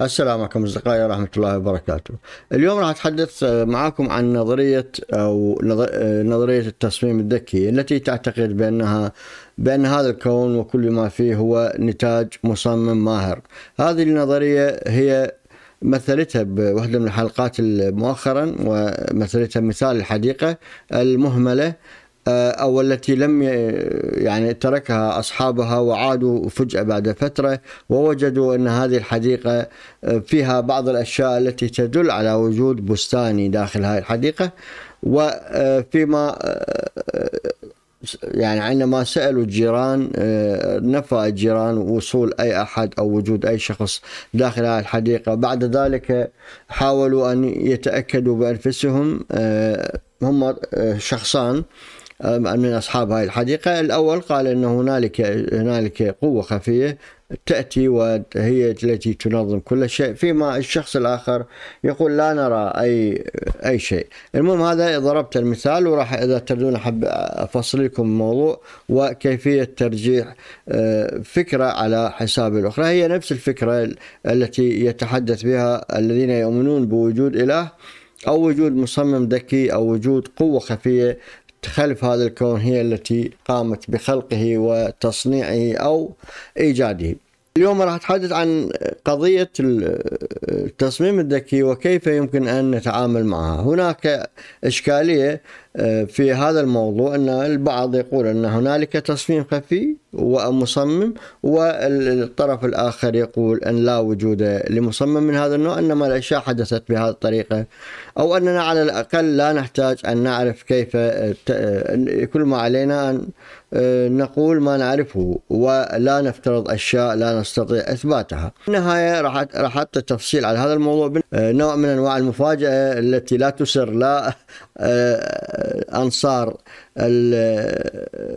السلام عليكم اصدقائي ورحمه الله وبركاته. اليوم راح اتحدث آه، معاكم عن نظريه او آه، نظريه التصميم الذكي التي تعتقد بانها بان هذا الكون وكل ما فيه هو نتاج مصمم ماهر. هذه النظريه هي مثلتها بوحده من الحلقات مؤخرا ومثلتها مثال الحديقه المهمله آه، أو التي لم يعني تركها أصحابها وعادوا فجأة بعد فترة ووجدوا أن هذه الحديقة آه، فيها بعض الأشياء التي تدل على وجود بستاني داخل هذه الحديقة وفيما آه، يعني عندما سألوا الجيران نفى الجيران وصول أي أحد أو وجود أي شخص داخل هذه الحديقة بعد ذلك حاولوا أن يتأكدوا بأنفسهم هم شخصان من أصحاب هذه الحديقة الأول قال أن هنالك هنالك قوة خفية تأتي وهي التي تنظم كل شيء فيما الشخص الآخر يقول لا نرى أي أي شيء المهم هذا ضربت المثال وراح إذا تردون أحب أفصل لكم الموضوع وكيفية ترجيح أه، فكرة على حساب الأخرى هي نفس الفكرة التي يتحدث بها الذين يؤمنون بوجود إله أو وجود مصمم ذكي أو وجود قوة خفية خلف هذا الكون هي التي قامت بخلقه وتصنيعه أو إيجاده اليوم راح أتحدث عن قضية التصميم الذكي وكيف يمكن أن نتعامل معها هناك إشكالية آه، في هذا الموضوع أن البعض يقول أن هنالك تصميم خفي ومصمم والطرف الآخر يقول أن لا وجود لمصمم من هذا النوع إنما الأشياء حدثت بهذه الطريقة أو أننا على الأقل لا نحتاج أن نعرف كيف كل ما علينا أن نقول ما نعرفه ولا نفترض أشياء لا نستطيع إثباتها في النهاية راح أعطي تفصيل على هذا الموضوع نوع من أنواع المفاجأة التي لا تسر لا انصار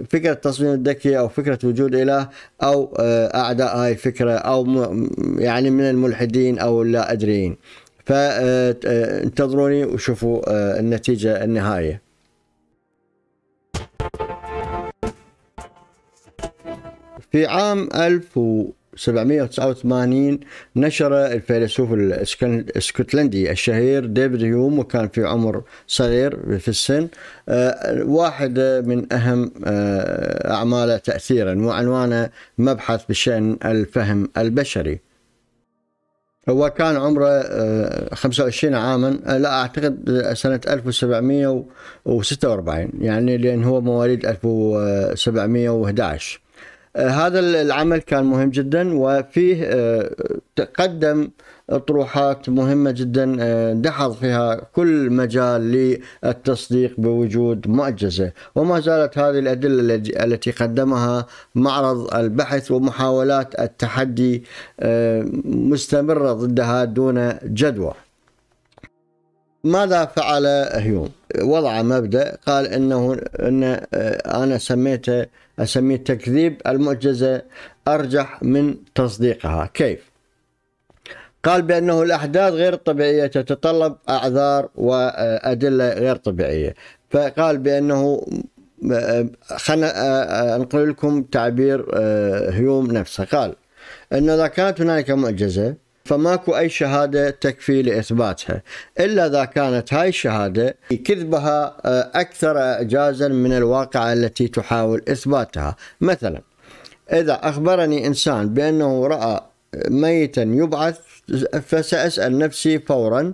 فكره التصميم الذكي او فكره وجود اله او آه، اعداء هاي الفكره او يعني من الملحدين او اللا ادريين فانتظروني آه، آه، وشوفوا النتيجه النهائيه في عام 1000 1789 نشر الفيلسوف الاسكتلندي الشهير ديفيد هيوم وكان في عمر صغير في السن آه، واحد من أهم آه، أعماله تأثيرا وعنوانه مبحث بشأن الفهم البشري هو كان عمره 25 آه، عاما لا اعتقد سنة 1746 يعني لأن هو مواليد 1711 آه، هذا العمل كان مهم جدا وفيه آه، تقدم اطروحات مهمه جدا آه، دحض فيها كل مجال للتصديق بوجود معجزه وما زالت هذه الادله التي قدمها معرض البحث ومحاولات التحدي مستمره ضدها دون جدوى ماذا فعل هيوم وضع مبدا قال انه ان انا سميته أسميه تكذيب المعجزة أرجح من تصديقها كيف؟ قال بأنه الأحداث غير الطبيعية تتطلب أعذار وأدلة غير طبيعية فقال بأنه خلنا أنقل لكم تعبير آه، هيوم نفسه قال أنه إذا كانت هنالك معجزة فماكو أي شهادة تكفي لإثباتها إلا إذا كانت هاي الشهادة كذبها آه، أكثر إعجازا من الواقعة التي تحاول إثباتها مثلا إذا أخبرني إنسان بأنه رأى ميتا يبعث فسأسأل نفسي فورا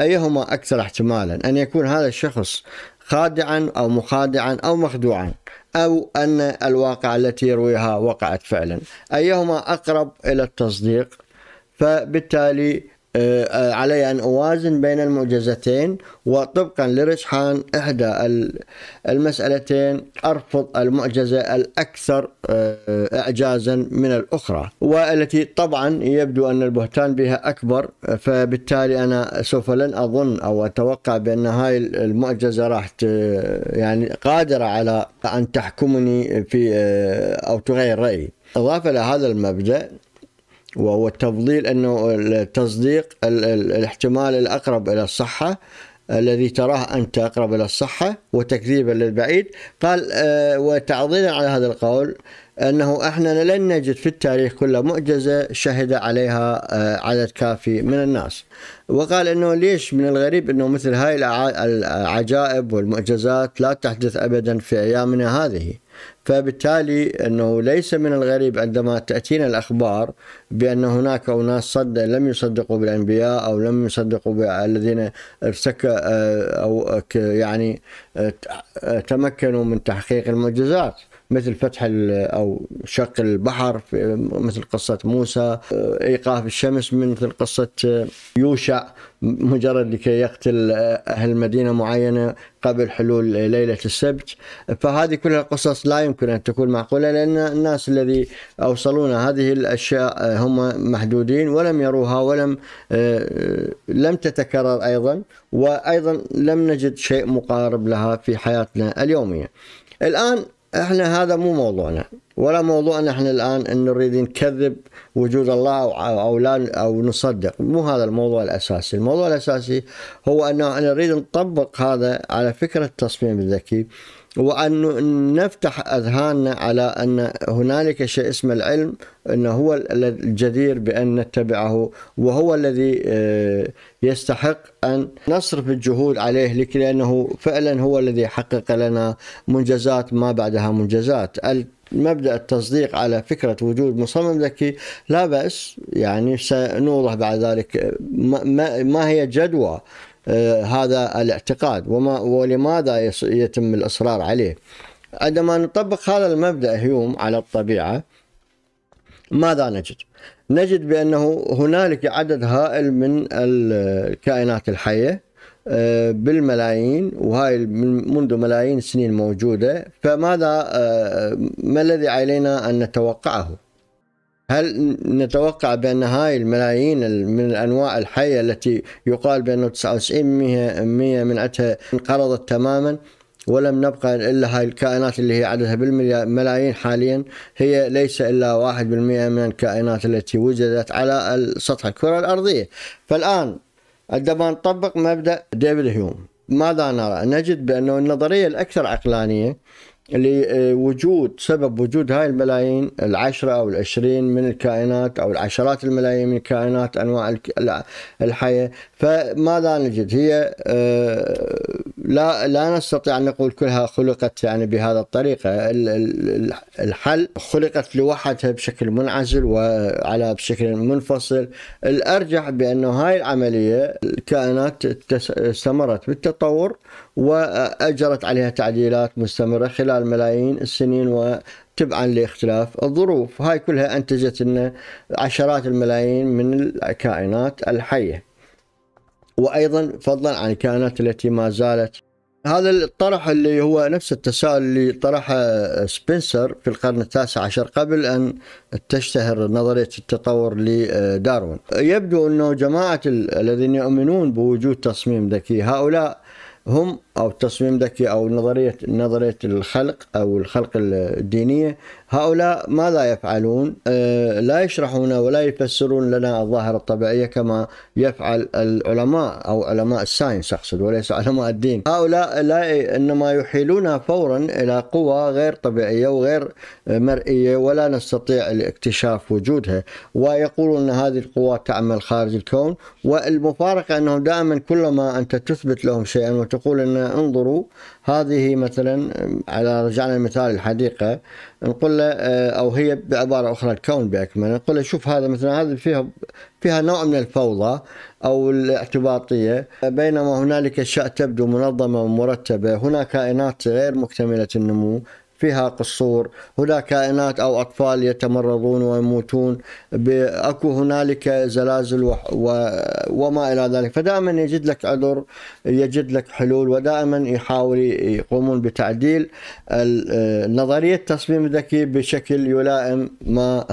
أيهما أكثر احتمالا أن يكون هذا الشخص خادعا أو مخادعا أو مخدوعا أو أن الواقعة التي يرويها وقعت فعلا أيهما أقرب إلى التصديق فبالتالي آه، آه، علي أن أوازن بين المعجزتين وطبقا لرشحان إحدى المسألتين أرفض المعجزة الأكثر آه، إعجازا من الأخرى والتي طبعا يبدو أن البهتان بها أكبر فبالتالي أنا سوف لن أظن أو أتوقع بأن هاي المعجزة راح يعني قادرة على أن تحكمني في أو تغير رأيي إضافة لهذا المبدأ وهو التفضيل أنه التصديق الاحتمال الأقرب إلى الصحة الذي تراه أنت أقرب إلى الصحة وتكذيبا للبعيد قال آه، وتعضيلا على هذا القول أنه إحنا لن نجد في التاريخ كل معجزة شهد عليها آه، عدد كافي من الناس وقال أنه ليش من الغريب أنه مثل هاي العجائب والمعجزات لا تحدث أبدا في أيامنا هذه فبالتالي انه ليس من الغريب عندما تاتينا الاخبار بان هناك اناس صد لم يصدقوا بالانبياء او لم يصدقوا بالذين ارتك آه، او يعني آه، آه، تمكنوا من تحقيق المعجزات مثل فتح او شق البحر مثل قصه موسى آه، ايقاف الشمس مثل قصه آه، يوشع مجرد لكي يقتل آه، اهل مدينه معينه قبل حلول ليله السبت فهذه كلها قصص لا يمكن ان تكون معقوله لان الناس الذي اوصلونا هذه الاشياء هم محدودين ولم يروها ولم لم تتكرر ايضا وايضا لم نجد شيء مقارب لها في حياتنا اليوميه. الان احنا هذا مو موضوعنا ولا موضوعنا احنا الان ان نريد نكذب وجود الله او لا او نصدق مو هذا الموضوع الاساسي، الموضوع الاساسي هو انه انا نريد نطبق هذا على فكره التصميم الذكي وأن نفتح أذهاننا على أن هنالك شيء اسمه العلم أنه هو الجدير بأن نتبعه وهو الذي آه، يستحق أن نصرف الجهود عليه لأنه فعلا هو الذي حقق لنا منجزات ما بعدها منجزات مبدا التصديق على فكره وجود مصمم ذكي لا باس يعني سنوضح بعد ذلك ما هي جدوى آه، هذا الاعتقاد وما ولماذا يتم الإصرار عليه عندما نطبق هذا المبدأ هيوم على الطبيعة ماذا نجد؟ نجد بأنه هنالك عدد هائل من الكائنات الحية آه، بالملايين وهاي منذ ملايين السنين موجودة فماذا آه، ما الذي علينا أن نتوقعه؟ هل نتوقع بأن هاي الملايين من الأنواع الحية التي يقال بأنه 99% من منعتها انقرضت تماما ولم نبقى إلا هاي الكائنات اللي هي عددها بالملايين حاليا هي ليس إلا 1% من الكائنات التي وجدت على سطح الكرة الأرضية فالآن عندما نطبق مبدأ ديفيد هيوم ماذا نرى؟ نجد بأنه النظرية الأكثر عقلانية لوجود آه، سبب وجود هاي الملايين العشرة أو العشرين من الكائنات أو العشرات الملايين من الكائنات أنواع الحياة فماذا نجد هي آه، لا لا نستطيع ان نقول كلها خلقت يعني بهذا الطريقه الحل خلقت لوحدها بشكل منعزل وعلى بشكل منفصل الارجح بانه هاي العمليه الكائنات استمرت بالتطور واجرت عليها تعديلات مستمره خلال ملايين السنين و تبعا لاختلاف الظروف هاي كلها أنتجت لنا عشرات الملايين من الكائنات الحية وايضا فضلا عن الكائنات التي ما زالت هذا الطرح اللي هو نفس التساؤل اللي طرحه سبنسر في القرن التاسع عشر قبل أن تشتهر نظرية التطور لداروين يبدو أنه جماعة الذين يؤمنون بوجود تصميم ذكي هؤلاء هم أو التصميم ذكي أو نظرية نظرية الخلق أو الخلق الدينية هؤلاء ماذا يفعلون آه، لا يشرحون ولا يفسرون لنا الظاهرة الطبيعية كما يفعل العلماء أو علماء الساينس أقصد وليس علماء الدين هؤلاء لا إنما يحيلونها فورا إلى قوى غير طبيعية وغير مرئية ولا نستطيع الاكتشاف وجودها ويقولون أن هذه القوات تعمل خارج الكون والمفارقة أنه دائما كلما أنت تثبت لهم شيئا وتقول أن انظروا هذه مثلا على رجعنا مثال الحديقة نقول له آه، او هي بعباره اخرى الكون باكمله نقول له شوف هذا مثلا هذا فيها فيها نوع من الفوضى او الاعتباطيه بينما هنالك اشياء تبدو منظمه ومرتبه هناك كائنات غير مكتمله النمو فيها قصور هناك كائنات أو أطفال يتمرضون ويموتون أكو هنالك زلازل و... و... وما إلى ذلك فدائما يجد لك عذر يجد لك حلول ودائما يحاول يقومون بتعديل نظرية التصميم الذكي بشكل يلائم ما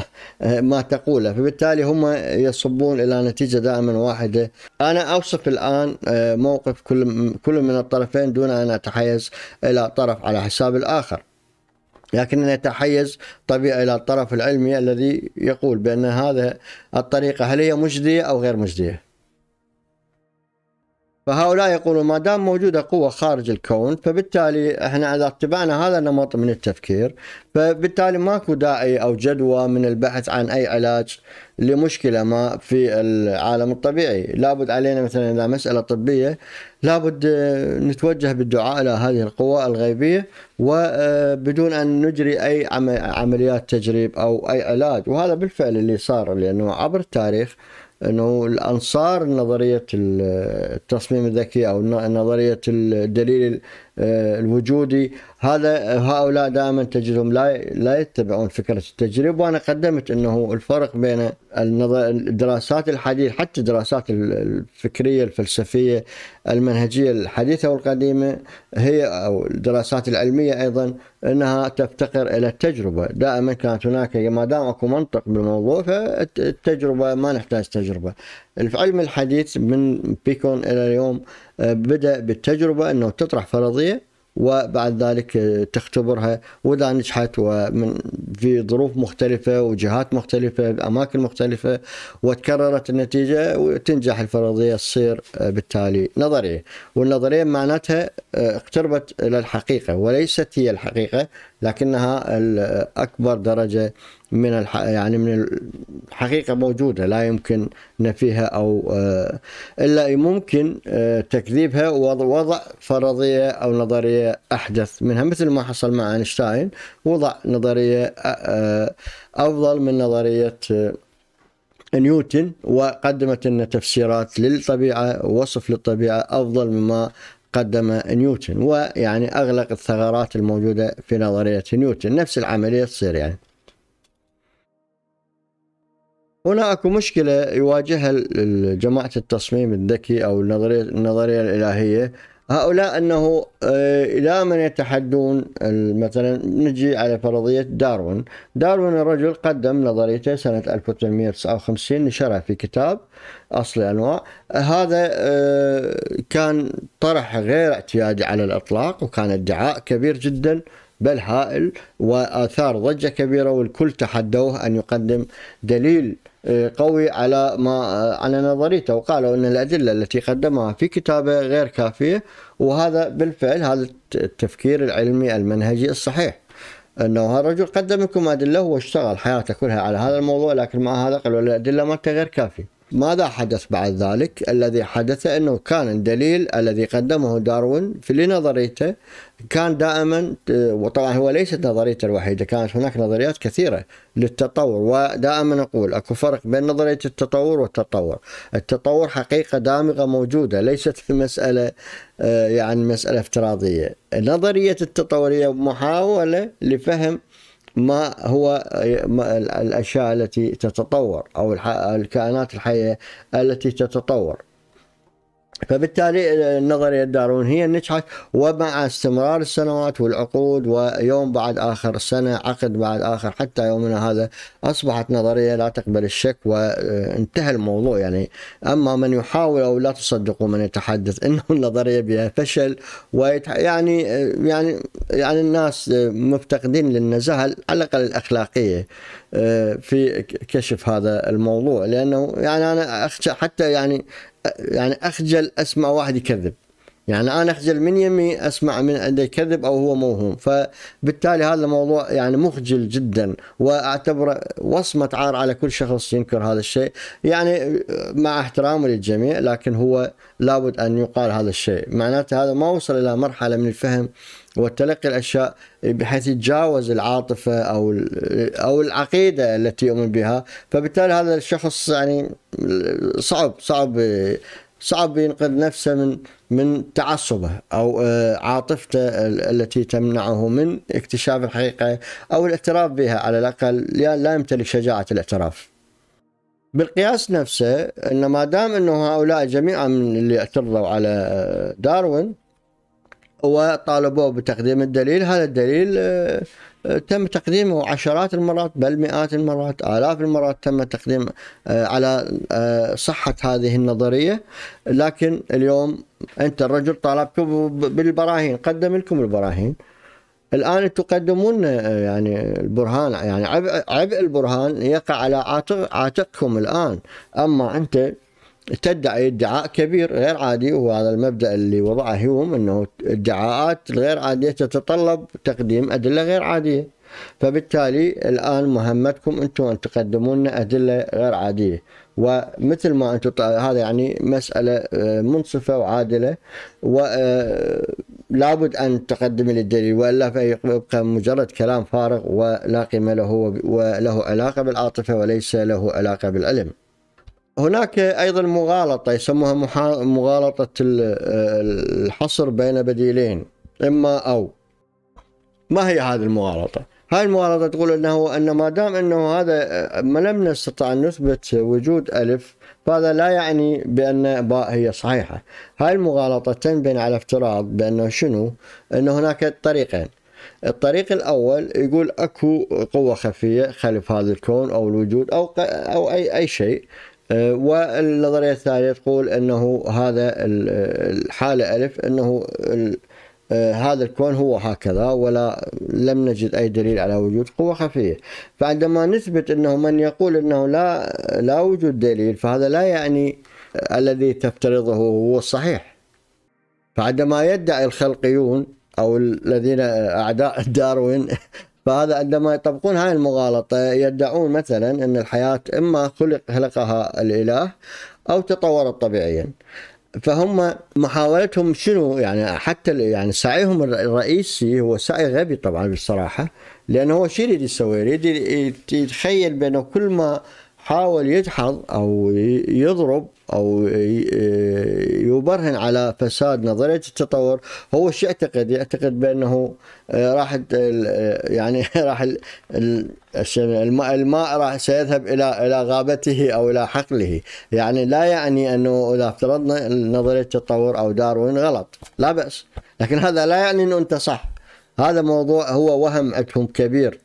ما تقوله فبالتالي هم يصبون إلى نتيجة دائما واحدة أنا أوصف الآن آه، موقف كل كل من الطرفين دون أن أتحيز إلى طرف على حساب الآخر لكننا نتحيز طبيعي الى الطرف العلمي الذي يقول بان هذا الطريقه هل هي مجديه او غير مجديه فهؤلاء يقولون ما دام موجوده قوه خارج الكون فبالتالي احنا اذا اتبعنا هذا النمط من التفكير فبالتالي ماكو داعي او جدوى من البحث عن اي علاج لمشكله ما في العالم الطبيعي، لابد علينا مثلا اذا مساله طبيه لابد نتوجه بالدعاء الى هذه القوى الغيبيه وبدون آه، ان نجري اي عمليات تجريب او اي علاج وهذا بالفعل اللي صار لانه عبر التاريخ انه الانصار نظريه التصميم الذكي او نظريه الدليل آه، الوجودي هذا هؤلاء دائما تجدهم لا لا يتبعون فكره التجريب وانا قدمت انه الفرق بين الدراسات الحديثه حتى الدراسات الفكريه الفلسفيه المنهجيه الحديثه والقديمه هي او الدراسات العلميه ايضا انها تفتقر الى التجربه، دائما كانت هناك ما دام اكو منطق بالموضوع فالتجربه ما نحتاج تجربه. العلم الحديث من بيكون الى اليوم آه، بدا بالتجربه انه تطرح فرضيه وبعد ذلك تختبرها واذا نجحت ومن في ظروف مختلفه وجهات مختلفه باماكن مختلفه وتكررت النتيجه وتنجح الفرضيه تصير آه، بالتالي نظريه والنظريه معناتها آه، اقتربت الى الحقيقه وليست هي الحقيقه لكنها اكبر درجه من يعني من الحقيقه موجوده لا يمكن نفيها او آه، الا ممكن آه، تكذيبها ووضع فرضيه او نظريه احدث منها مثل ما حصل مع اينشتاين وضع نظريه آه، افضل من نظريه نيوتن وقدمت لنا تفسيرات للطبيعه ووصف للطبيعه افضل مما قدم نيوتن ويعني أغلق الثغرات الموجودة في نظرية نيوتن نفس العملية تصير يعني هنا اكو مشكلة يواجهها جماعة التصميم الذكي او النظرية النظرية الالهية هؤلاء أنه إلى آه، من يتحدون مثلا نجي على فرضية داروين داروين الرجل قدم نظريته سنة 1859 نشرها في كتاب أصل الأنواع هذا آه، كان طرح غير اعتيادي على الإطلاق وكان ادعاء كبير جدا بل هائل وآثار ضجة كبيرة والكل تحدوه أن يقدم دليل قوي على ما على نظريته وقالوا ان الادله التي قدمها في كتابه غير كافيه وهذا بالفعل هذا التفكير العلمي المنهجي الصحيح انه هذا الرجل قدم لكم ادله واشتغل حياته كلها على هذا الموضوع لكن مع هذا قالوا الادله مالته غير كافيه ماذا حدث بعد ذلك؟ الذي حدث أنه كان الدليل الذي قدمه داروين في لنظريته كان دائما وطبعا هو ليست نظريته الوحيدة كانت هناك نظريات كثيرة للتطور ودائما أقول أكو فرق بين نظرية التطور والتطور التطور حقيقة دامغة موجودة ليست مسألة آه، يعني مسألة افتراضية نظرية التطورية محاولة لفهم ما هو الأشياء التي تتطور أو الكائنات الحية التي تتطور فبالتالي آه، النظرية هي نجحت ومع استمرار السنوات والعقود ويوم بعد آخر سنة عقد بعد آخر حتى يومنا هذا أصبحت نظرية لا تقبل الشك وانتهى آه، الموضوع يعني أما من يحاول أو لا تصدقوا من يتحدث أنه النظرية بها فشل ويتح... يعني آه، يعني يعني الناس مفتقدين للنزاهة على الأقل الأخلاقية في كشف هذا الموضوع لأنه يعني أنا حتى يعني يعني اخجل اسمع واحد يكذب يعني انا اخجل من يمي اسمع من عنده يكذب او هو موهوم فبالتالي هذا الموضوع يعني مخجل جدا واعتبره وصمه عار على كل شخص ينكر هذا الشيء يعني مع احترامي للجميع لكن هو لابد ان يقال هذا الشيء معناته هذا ما وصل الى مرحله من الفهم وتلقي الاشياء بحيث يتجاوز العاطفه او او العقيده التي يؤمن بها فبالتالي هذا الشخص يعني صعب صعب صعب ينقذ نفسه من من تعصبه او آه، عاطفته التي تمنعه من اكتشاف الحقيقه او الاعتراف بها على الاقل لا يمتلك شجاعه الاعتراف. بالقياس نفسه ان ما دام انه هؤلاء جميعا من اللي اعترضوا على داروين وطالبوه بتقديم الدليل هذا الدليل آه، آه، تم تقديمه عشرات المرات بل مئات المرات آلاف المرات تم تقديم آه، على صحة هذه النظرية لكن اليوم أنت الرجل طالبته بالبراهين قدم لكم البراهين الآن تقدمون يعني البرهان يعني عبء, عبء البرهان يقع على عاتقكم الآن أما أنت تدعي ادعاء كبير غير عادي وهذا المبدا اللي وضعه هيوم انه الادعاءات الغير عاديه تتطلب تقديم ادله غير عاديه فبالتالي الان مهمتكم انتم ان تقدموا لنا ادله غير عاديه ومثل ما انتم هذا يعني مساله آه، منصفه وعادله ولابد آه، ان تقدم لي الدليل والا فيبقى مجرد كلام فارغ ولا قيمه له وله علاقه بالعاطفه وليس له علاقه بالعلم. هناك ايضا مغالطه يسموها مغالطه الحصر بين بديلين اما او ما هي هذه المغالطه؟ هاي المغالطة تقول أنه أن ما دام أنه هذا ما لم نستطع أن نثبت وجود ألف فهذا لا يعني بأن باء هي صحيحة هاي المغالطة تنبني على افتراض بأنه شنو أن هناك طريقين الطريق الأول يقول أكو قوة خفية خلف هذا الكون أو الوجود أو أو أي أي شيء أه، والنظرية الثانية تقول أنه هذا الحالة ألف أنه أه، هذا الكون هو هكذا ولا لم نجد أي دليل على وجود قوة خفية فعندما نثبت أنه من يقول أنه لا, لا وجود دليل فهذا لا يعني الذي تفترضه هو الصحيح فعندما يدعي الخلقيون أو الذين أعداء داروين فهذا عندما يطبقون هاي المغالطة يدعون مثلا أن الحياة إما خلق خلقها الإله أو تطورت طبيعيا فهم محاولتهم شنو يعني حتى يعني سعيهم الرئيسي هو سعي غبي طبعا بالصراحه لانه هو شو يريد يسوي؟ يريد يتخيل بانه كل ما حاول يجحظ أو يضرب أو يبرهن على فساد نظرية التطور هو شو يعتقد يعتقد بأنه آه، راح آه، يعني راح الماء راح سيذهب إلى إلى غابته أو إلى حقله يعني لا يعني أنه إذا افترضنا نظرية التطور أو داروين غلط لا بأس لكن هذا لا يعني أنه أنت صح هذا موضوع هو وهم عندهم كبير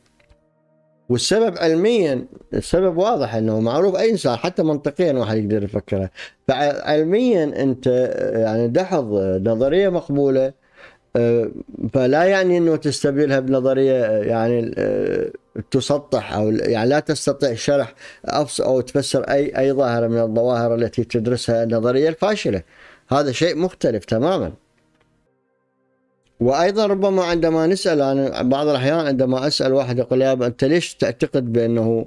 والسبب علميا السبب واضح انه معروف اي انسان حتى منطقيا واحد يقدر يفكرها فعلميا انت آه، يعني دحض آه، نظريه مقبوله آه، فلا يعني انه تستبدلها بنظريه يعني تسطح او يعني لا تستطيع شرح او تفسر اي اي ظاهره من الظواهر التي تدرسها النظريه الفاشله هذا شيء مختلف تماما وايضا ربما عندما نسال انا بعض الاحيان عندما اسال واحد يقول يا انت ليش تعتقد بانه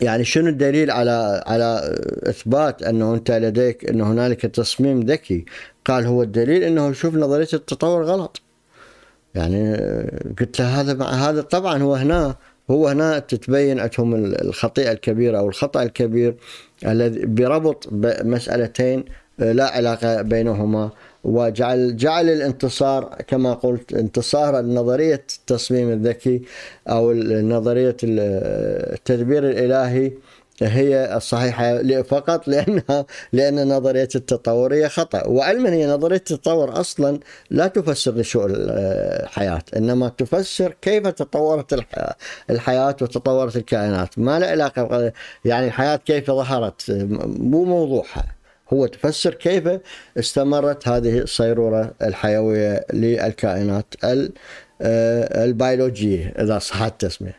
يعني شنو الدليل على على اثبات انه انت لديك انه هنالك تصميم ذكي؟ قال هو الدليل انه شوف نظريه التطور غلط. يعني قلت له هذا مع هذا طبعا هو هنا هو هنا تتبين عندهم الخطيئه الكبيره او الخطا الكبير الذي بربط مسالتين لا علاقه بينهما وجعل جعل الانتصار كما قلت انتصار نظرية التصميم الذكي أو نظرية التدبير الإلهي هي الصحيحة فقط لأنها لأن نظرية التطور هي خطأ وعلما هي نظرية التطور أصلا لا تفسر نشوء الحياة إنما تفسر كيف تطورت الحياة وتطورت الكائنات ما له علاقة يعني الحياة كيف ظهرت مو موضوعها هو تفسر كيف استمرت هذه الصيرورة الحيوية للكائنات آه، البيولوجية إذا صح التسمية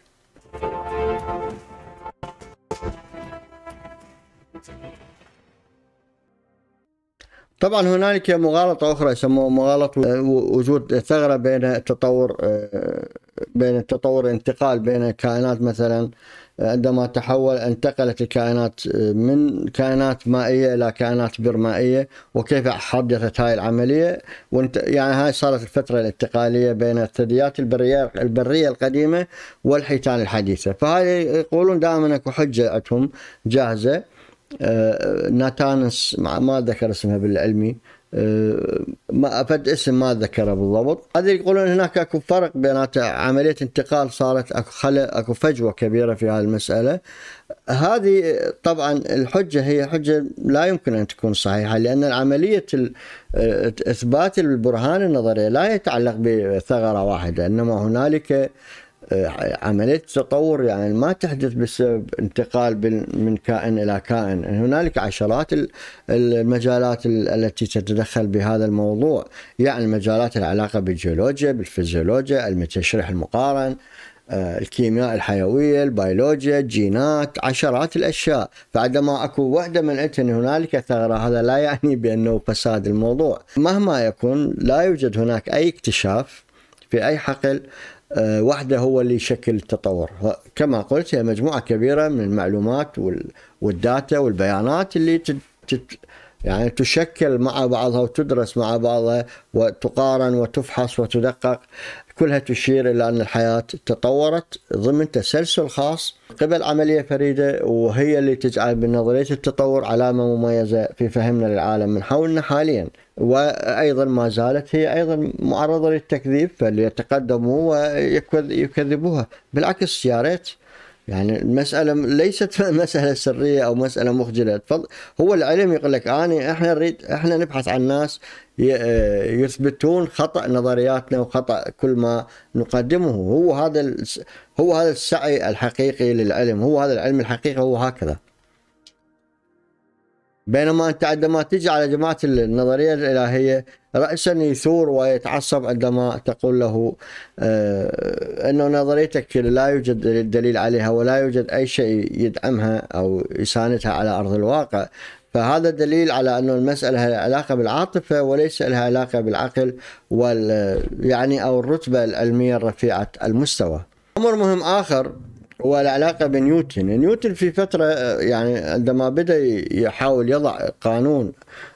طبعا هنالك مغالطة أخرى يسموها مغالطة آه، وجود ثغرة بين التطور آه، بين التطور الانتقال بين الكائنات مثلا عندما تحول انتقلت الكائنات آه، من كائنات مائية إلى كائنات برمائية وكيف حدثت هاي العملية وانت يعني هاي صارت الفترة الانتقالية بين الثدييات البرية البرية القديمة والحيتان الحديثة فهاي يقولون دائما اكو حجة عندهم جاهزة آه، ناتانس ما ذكر اسمها بالعلمي أه، ما افد اسم ما اتذكره بالضبط هذا يقولون هناك اكو فرق بين عمليه انتقال صارت اكو خلل اكو فجوه كبيره في هذه المساله هذه طبعا الحجه هي حجه لا يمكن ان تكون صحيحه لان عمليه اثبات البرهان النظري لا يتعلق بثغره واحده انما هنالك آه، عمليه التطور يعني ما تحدث بسبب انتقال من كائن الى كائن، هنالك عشرات المجالات التي تتدخل بهذا الموضوع، يعني مجالات العلاقه بالجيولوجيا، بالفيزيولوجيا، التشريح المقارن، آه، الكيمياء الحيويه، البيولوجيا، الجينات، عشرات الاشياء، فعندما اكو وحده من ان هنالك ثغره هذا لا يعني بانه فساد الموضوع، مهما يكون لا يوجد هناك اي اكتشاف في اي حقل آه، وحده هو اللي يشكل التطور كما قلت هي مجموعة كبيرة من المعلومات والداتا والبيانات اللي تت يعني تشكل مع بعضها وتدرس مع بعضها وتقارن وتفحص وتدقق كلها تشير إلى أن الحياة تطورت ضمن تسلسل خاص قبل عملية فريدة وهي اللي تجعل بنظريه التطور علامة مميزة في فهمنا للعالم من حولنا حاليا وأيضا ما زالت هي أيضا معرضة للتكذيب فليتقدموا ويكذبوها بالعكس يا ريت يعني المسألة ليست مسألة سرية أو مسألة مخجلة هو العلم يقول لك أنا إحنا نريد إحنا نبحث عن ناس آه، يثبتون خطأ نظرياتنا وخطأ كل ما نقدمه هو هذا هو هذا السعي الحقيقي للعلم هو هذا العلم الحقيقي هو هكذا بينما انت عندما تجي على جماعه النظريه الالهيه راسا يثور ويتعصب عندما تقول له آه، انه نظريتك لا يوجد دليل عليها ولا يوجد اي شيء يدعمها او يساندها على ارض الواقع فهذا دليل على انه المساله لها علاقه بالعاطفه وليس لها علاقه بالعقل وال يعني او الرتبه العلميه الرفيعه المستوى امر مهم اخر هو العلاقه بنيوتن، نيوتن في فتره يعني عندما بدا يحاول يضع قانون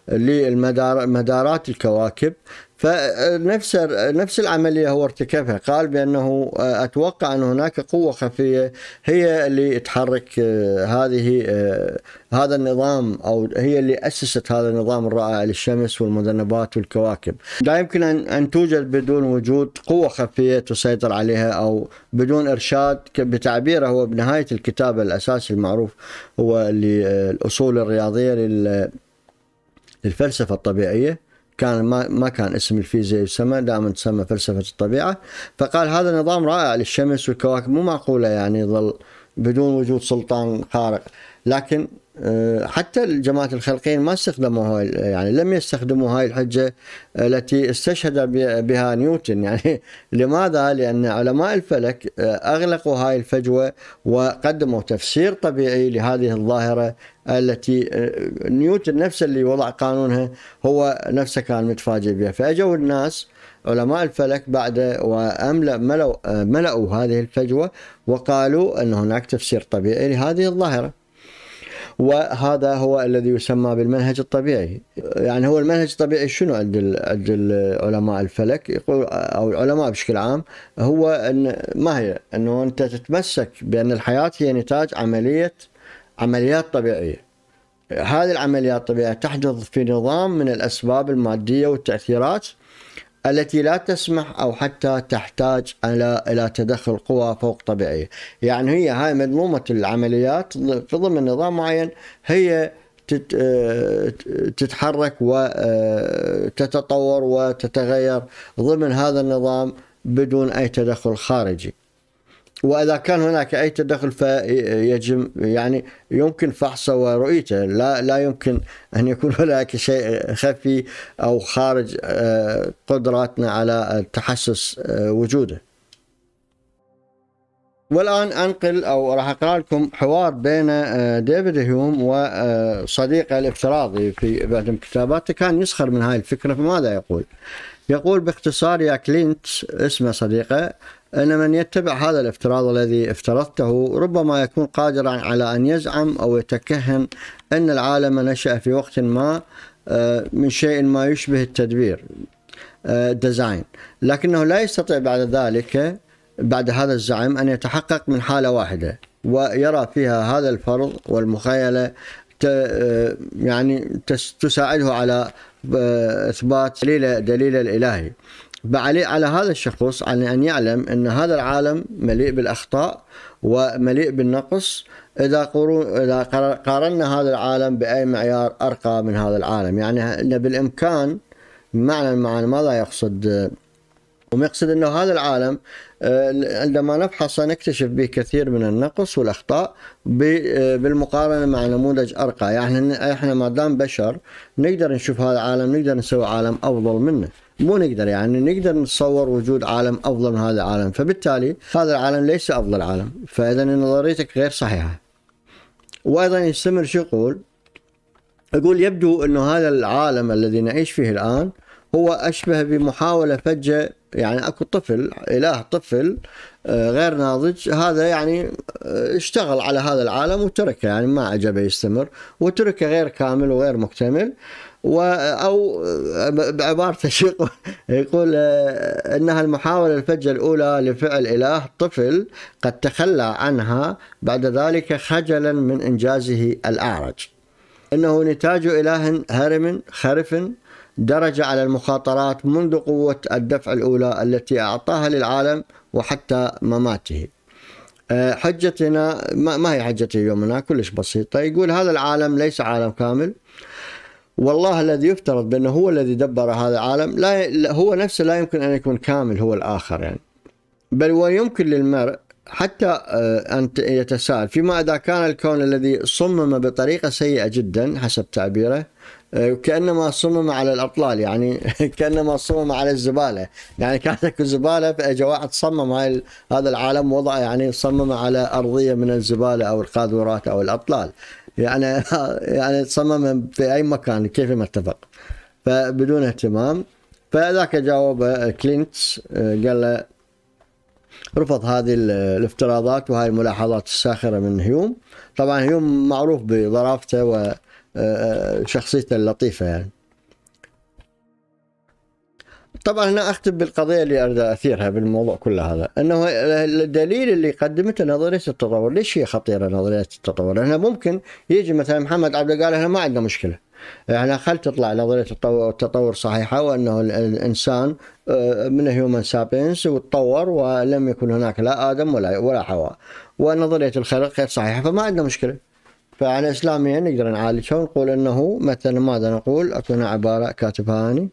للمدارات الكواكب فنفس نفس العمليه هو ارتكبها قال بانه آه، اتوقع ان هناك قوه خفيه هي اللي تحرك آه، هذه آه، هذا النظام او هي اللي اسست هذا النظام الرائع للشمس والمذنبات والكواكب. لا يمكن ان ان توجد بدون وجود قوه خفيه تسيطر عليها او بدون ارشاد بتعبيره هو بنهايه الكتاب الاساسي المعروف هو الاصول الرياضيه للفلسفه الطبيعيه. كان ما ما كان اسم الفيزياء يسمى دائما تسمى فلسفه الطبيعه فقال هذا نظام رائع للشمس والكواكب مو معقوله يعني يظل بدون وجود سلطان خارق لكن آه، حتى الجماعة الخلقين ما استخدموا هاي يعني لم يستخدموا هاي الحجة التي استشهد بها نيوتن يعني لماذا؟ لأن علماء الفلك آه، أغلقوا هاي الفجوة وقدموا تفسير طبيعي لهذه الظاهرة التي آه، نيوتن نفسه اللي وضع قانونها هو نفسه كان متفاجئ بها فأجوا الناس علماء الفلك بعد وأملأوا ملأوا هذه الفجوة وقالوا أن هناك تفسير طبيعي لهذه الظاهرة وهذا هو الذي يسمى بالمنهج الطبيعي يعني هو المنهج الطبيعي شنو عند عند علماء الفلك يقول او العلماء بشكل عام هو ان ما هي انه انت تتمسك بان الحياه هي نتاج عمليه عمليات طبيعيه هذه العمليات الطبيعية تحدث في نظام من الأسباب المادية والتأثيرات التي لا تسمح او حتى تحتاج الى الى تدخل قوى فوق طبيعيه، يعني هي هاي منظومه العمليات في ضمن نظام معين هي آه، تتحرك وتتطور آه، وتتغير ضمن هذا النظام بدون اي تدخل خارجي. واذا كان هناك اي تدخل فيجب يعني يمكن فحصه ورؤيته لا لا يمكن ان يكون هناك شيء خفي او خارج آه، قدراتنا على تحسس آه، وجوده. والان انقل او راح اقرا لكم حوار بين آه، ديفيد هيوم وصديقه الافتراضي في بعض كتاباته كان يسخر من هاي الفكره فماذا يقول؟ يقول باختصار يا كلينت اسمه صديقه أن من يتبع هذا الافتراض الذي افترضته ربما يكون قادرا على أن يزعم أو يتكهن أن العالم نشأ في وقت ما آه، من شيء ما يشبه التدبير ديزاين آه، لكنه لا يستطيع بعد ذلك بعد هذا الزعم أن يتحقق من حالة واحدة ويرى فيها هذا الفرض والمخيلة آه، يعني تساعده على إثبات دليل دليل الإلهي بعلي على هذا الشخص على أن يعلم أن هذا العالم مليء بالأخطاء ومليء بالنقص إذا إذا قارنا هذا العالم بأي معيار أرقى من هذا العالم يعني أنه بالإمكان معنى المعنى ماذا يقصد ومقصد أنه هذا العالم عندما نفحص نكتشف به كثير من النقص والاخطاء بالمقارنه مع نموذج ارقى يعني احنا ما دام بشر نقدر نشوف هذا العالم نقدر نسوي عالم افضل منه مو نقدر يعني نقدر نتصور وجود عالم افضل من هذا العالم فبالتالي هذا العالم ليس افضل عالم فاذا نظريتك غير صحيحه وايضا يستمر شو يقول يقول يبدو انه هذا العالم الذي نعيش فيه الان هو أشبه بمحاولة فجة يعني أكو طفل إله طفل آه، غير ناضج هذا يعني آه، اشتغل على هذا العالم وتركه يعني ما عجبه يستمر وتركه غير كامل وغير مكتمل و آه، أو بعبارته شيق يقول إنها المحاولة الفجة الأولى لفعل إله طفل قد تخلى عنها بعد ذلك خجلا من إنجازه الأعرج إنه نتاج إله هرم خرف درجة على المخاطرات منذ قوة الدفع الأولى التي أعطاها للعالم وحتى مماته آه، حجتنا ما هي حجته يومنا كلش بسيطة يقول هذا العالم ليس عالم كامل والله الذي يفترض بأنه هو الذي دبر هذا العالم لا هو نفسه لا يمكن أن يكون كامل هو الآخر يعني بل ويمكن للمرء حتى آه، أن يتساءل فيما إذا كان الكون الذي صمم بطريقة سيئة جدا حسب تعبيره آه، كانما صمم على الاطلال يعني كانما صمم على الزباله يعني كانت اكو زباله فاجى واحد صمم هاي هذا العالم وضع يعني صمم على ارضيه من الزباله او القاذورات او الاطلال يعني يعني صمم في اي مكان كيفما اتفق فبدون اهتمام فذاك جاوب آه، كلينت آه، قال له رفض هذه الافتراضات وهذه الملاحظات الساخره من هيوم طبعا هيوم معروف بظرافته و شخصيته اللطيفة يعني طبعا انا اختم بالقضيه اللي اريد اثيرها بالموضوع كله هذا انه الدليل اللي قدمته نظريه التطور ليش هي خطيره نظريه التطور؟ لانها ممكن يجي مثلا محمد عبده قال احنا ما عندنا مشكله احنا خل تطلع نظريه التطور صحيحه وانه الانسان آه، من هيومن سابينس وتطور ولم يكن هناك لا ادم ولا ولا حواء ونظريه الخلق غير صحيحه فما عندنا مشكله فعلى اسلاميا نقدر نعالجها ونقول انه مثلا ماذا نقول اعطونا عباره كاتبها اني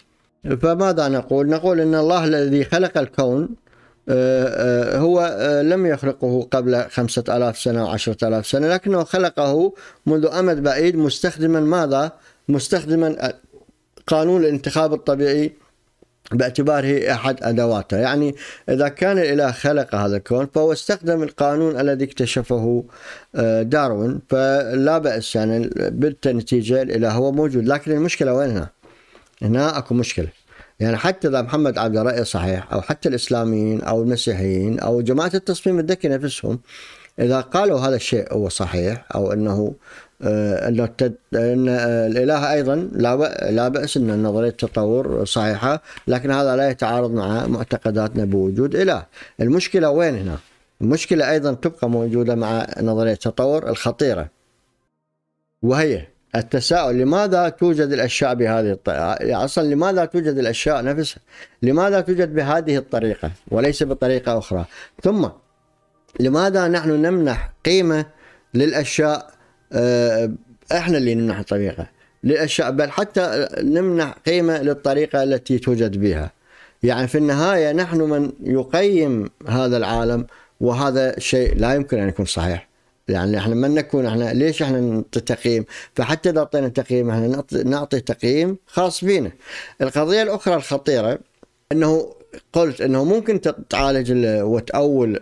فماذا نقول؟ نقول ان الله الذي خلق الكون آه، آه، هو آه، لم يخلقه قبل خمسة ألاف سنة عشرة ألاف سنة لكنه خلقه منذ أمد بعيد مستخدما ماذا؟ مستخدما قانون الانتخاب الطبيعي باعتباره أحد أدواته يعني إذا كان الإله خلق هذا الكون فهو استخدم القانون الذي اكتشفه آه، داروين فلا بأس يعني بالنتيجة الإله هو موجود لكن المشكلة وين هنا؟ هنا أكو مشكلة يعني حتى اذا محمد عبد الرأي صحيح او حتى الاسلاميين او المسيحيين او جماعه التصميم الذكي نفسهم اذا قالوا هذا الشيء هو صحيح او انه آه، ان آه، الاله ايضا لا لا باس ان نظريه التطور صحيحه لكن هذا لا يتعارض مع معتقداتنا بوجود اله المشكله وين هنا المشكله ايضا تبقى موجوده مع نظريه التطور الخطيره وهي التساؤل لماذا توجد الاشياء بهذه الطريقه؟ اصلا لماذا توجد الاشياء نفسها؟ لماذا توجد بهذه الطريقه وليس بطريقه اخرى؟ ثم لماذا نحن نمنح قيمه للاشياء آه، احنا اللي نمنح الطريقه للاشياء بل حتى نمنح قيمه للطريقه التي توجد بها يعني في النهايه نحن من يقيم هذا العالم وهذا الشيء لا يمكن ان يكون صحيح يعني احنا من نكون احنا ليش احنا نعطي تقييم فحتى اذا اعطينا تقييم احنا نعطي تقييم خاص بينا القضيه الاخرى الخطيره انه قلت انه ممكن تعالج وتأول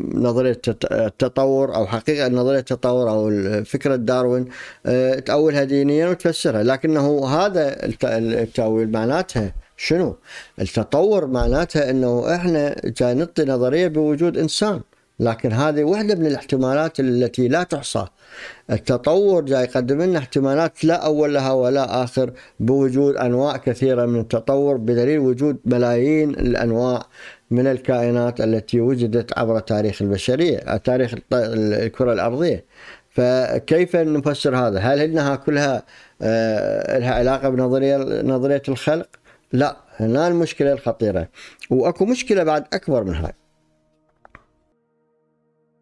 نظريه التطور او حقيقه نظريه التطور او فكره داروين آه، تأولها دينيا وتفسرها لكنه هذا التأويل معناتها شنو؟ التطور معناتها انه احنا جاي نعطي نظريه بوجود انسان لكن هذه واحدة من الاحتمالات التي لا تحصى التطور جاي يقدم لنا احتمالات لا أول لها ولا آخر بوجود أنواع كثيرة من التطور بدليل وجود ملايين الأنواع من الكائنات التي وجدت عبر تاريخ البشرية تاريخ الكرة الأرضية فكيف نفسر هذا هل إنها كلها آه، لها علاقة بنظرية نظرية الخلق لا هنا المشكلة الخطيرة وأكو مشكلة بعد أكبر من هاي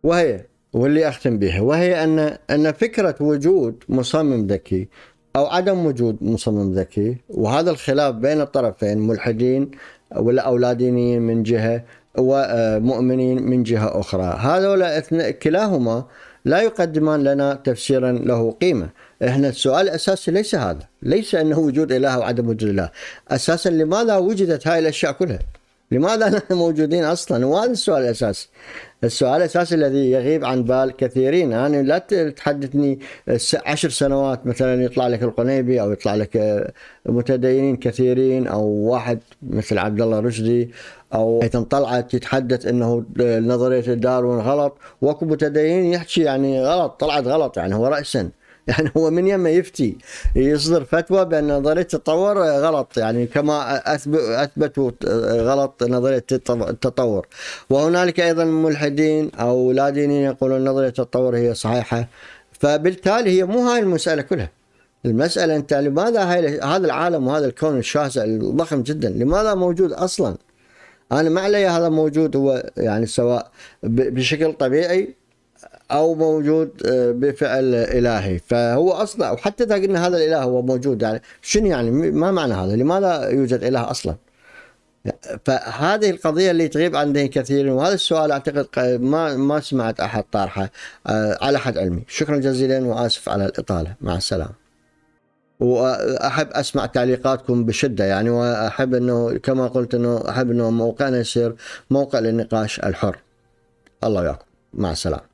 وهي واللي اختم بها وهي ان ان فكره وجود مصمم ذكي او عدم وجود مصمم ذكي وهذا الخلاف بين الطرفين ملحدين ولا او لا دينيين من جهه ومؤمنين من جهه اخرى، هذول كلاهما لا يقدمان لنا تفسيرا له قيمه، احنا السؤال الاساسي ليس هذا، ليس انه وجود اله وعدم وجود اله، اساسا لماذا وجدت هاي الاشياء كلها؟ لماذا نحن موجودين اصلا؟ وهذا السؤال الاساسي. السؤال الاساسي الذي يغيب عن بال كثيرين، انا يعني لا تحدثني عشر سنوات مثلا يطلع لك القنيبي او يطلع لك متدينين كثيرين او واحد مثل عبد الله رشدي او هيثم طلعت يتحدث انه نظريه داروين غلط، واكو متدينين يحكي يعني غلط طلعت غلط يعني هو راسا. يعني هو من يما يفتي يصدر فتوى بأن نظرية التطور غلط يعني كما أثبتوا غلط نظرية التطور وهنالك أيضا ملحدين أو لا دينيين يقولون نظرية التطور هي صحيحة فبالتالي هي مو هاي المسألة كلها المسألة أنت لماذا هذا العالم وهذا الكون الشاسع الضخم جدا لماذا موجود أصلا أنا ما علي هذا موجود هو يعني سواء بشكل طبيعي او موجود آه، بفعل الهي فهو اصلا وحتى اذا قلنا هذا الاله هو موجود يعني شنو يعني ما معنى هذا لماذا يوجد اله اصلا فهذه القضية اللي تغيب عن ذهن كثير وهذا السؤال أعتقد ما ما سمعت أحد طارحه آه، على حد علمي شكرا جزيلا وآسف على الإطالة مع السلامة واحب اسمع تعليقاتكم بشده يعني واحب انه كما قلت انه احب انه موقعنا يصير موقع للنقاش الحر الله وياكم، مع السلامه